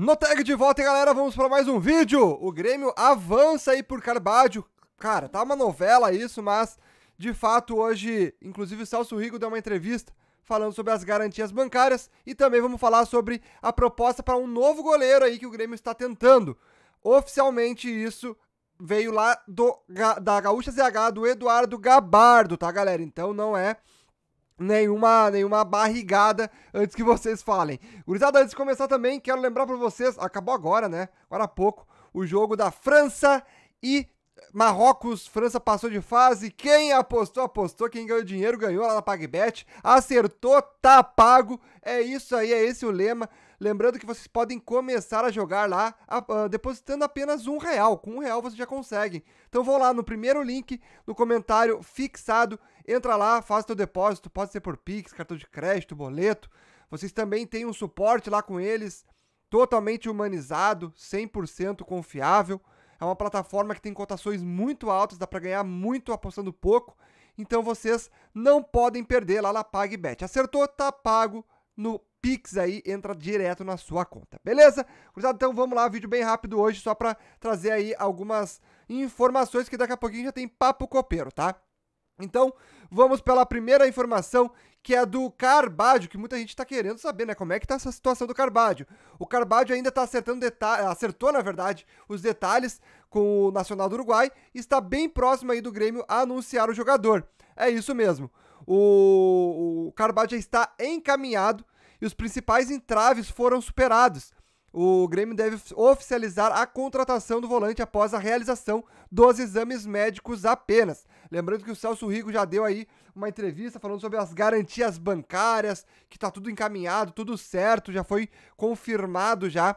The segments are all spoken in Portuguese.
No tag de volta, galera, vamos para mais um vídeo. O Grêmio avança aí por Carbádio. Cara, tá uma novela isso, mas de fato hoje, inclusive o Celso Rigo deu uma entrevista falando sobre as garantias bancárias e também vamos falar sobre a proposta para um novo goleiro aí que o Grêmio está tentando. Oficialmente isso veio lá do, da Gaúcha ZH do Eduardo Gabardo, tá, galera? Então não é nenhuma, nenhuma barrigada antes que vocês falem. Gurizada, antes de começar também, quero lembrar para vocês, acabou agora, né? Agora há pouco, o jogo da França e Marrocos, França passou de fase. Quem apostou, apostou. Quem ganhou dinheiro, ganhou lá na PagBet. Acertou, tá pago. É isso aí, é esse o lema. Lembrando que vocês podem começar a jogar lá a, a, ah, depositando apenas um real. Com um real vocês já conseguem. Então vão lá no primeiro link, no comentário fixado. Entra lá, faz seu depósito. Pode ser por Pix, cartão de crédito, boleto. Vocês também têm um suporte lá com eles, totalmente humanizado, 100% confiável. É uma plataforma que tem cotações muito altas, dá para ganhar muito apostando pouco. Então vocês não podem perder lá na PagBet. Acertou, tá pago no Pix aí, entra direto na sua conta. Beleza? Cruzado, então vamos lá, vídeo bem rápido hoje, só para trazer aí algumas informações que daqui a pouquinho já tem papo copeiro, tá? Então, vamos pela primeira informação, que é a do Carbádio, que muita gente está querendo saber, né? Como é que está essa situação do Carbádio? O Carbádio ainda está acertando detalhes, acertou, na verdade, os detalhes com o Nacional do Uruguai e está bem próximo aí do Grêmio a anunciar o jogador. É isso mesmo. O, o Carbádio já está encaminhado e os principais entraves foram superados. O Grêmio deve oficializar a contratação do volante após a realização dos exames médicos apenas. Lembrando que o Celso Rigo já deu aí uma entrevista falando sobre as garantias bancárias, que está tudo encaminhado, tudo certo, já foi confirmado já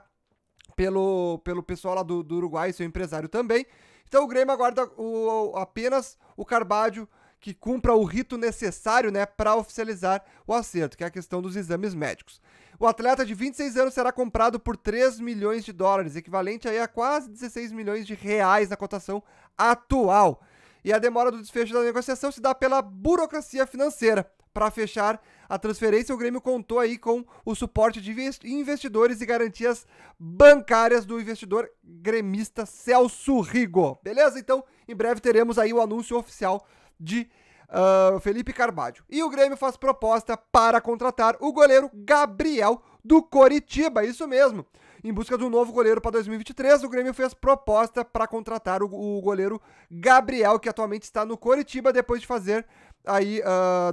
pelo, pelo pessoal lá do, do Uruguai, seu empresário também. Então o Grêmio aguarda o, apenas o Carbádio que cumpra o rito necessário né, para oficializar o acerto, que é a questão dos exames médicos. O atleta de 26 anos será comprado por 3 milhões de dólares, equivalente aí a quase 16 milhões de reais na cotação atual. E a demora do desfecho da negociação se dá pela burocracia financeira. Para fechar a transferência, o Grêmio contou aí com o suporte de investidores e garantias bancárias do investidor gremista Celso Rigo. Beleza? Então, em breve teremos aí o anúncio oficial de uh, Felipe Carvalho. E o Grêmio faz proposta para contratar o goleiro Gabriel do Coritiba, isso mesmo. Em busca de um novo goleiro para 2023, o Grêmio fez proposta para contratar o, o, goleiro Gabriel, que atualmente está no Coritiba, depois de fazer aí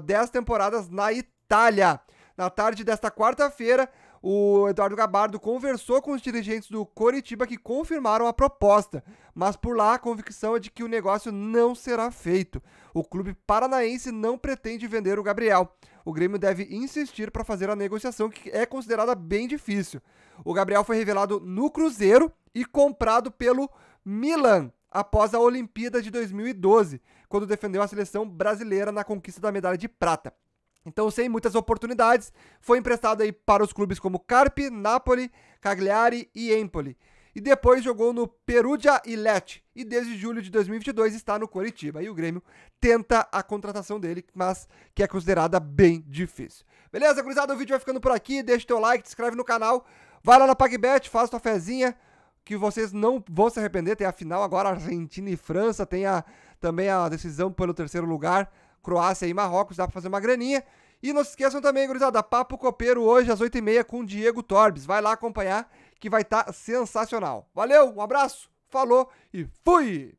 10 uh, ah, temporadas na Itália. Na tarde desta quarta-feira, o Eduardo Gabardo conversou com os dirigentes do Coritiba que confirmaram a proposta, mas por lá a convicção é de que o negócio não será feito. O clube paranaense não pretende vender o Gabriel. O Grêmio deve insistir para fazer a negociação, que é considerada bem difícil. O Gabriel foi revelado no Cruzeiro e comprado pelo Milan após a Olimpíada de 2012, quando defendeu a seleção brasileira na conquista da medalha de prata. Então, sem muitas oportunidades, foi emprestado aí para os clubes como Carpi, Napoli, Cagliari e Empoli. E depois jogou no Perugia e Lecce. E desde julho de 2022 está no Coritiba. E o Grêmio tenta a contratação dele, mas que é considerada bem difícil. Beleza, gurizada? O vídeo vai ficando por aqui. Deixa teu like, te inscreve no canal. Vai lá na PagBet, faz tua fezinha, que vocês não vão se arrepender. Tem a final agora, Argentina e França. Tem a, também a decisão pelo terceiro lugar Croácia e Marrocos, dá para fazer uma graninha. E não se esqueçam também, gurizada, Papo Copeiro hoje às 8h30 com Diego Torbes. Vai lá acompanhar que vai estar tá sensacional. Valeu, um abraço, falou e fui!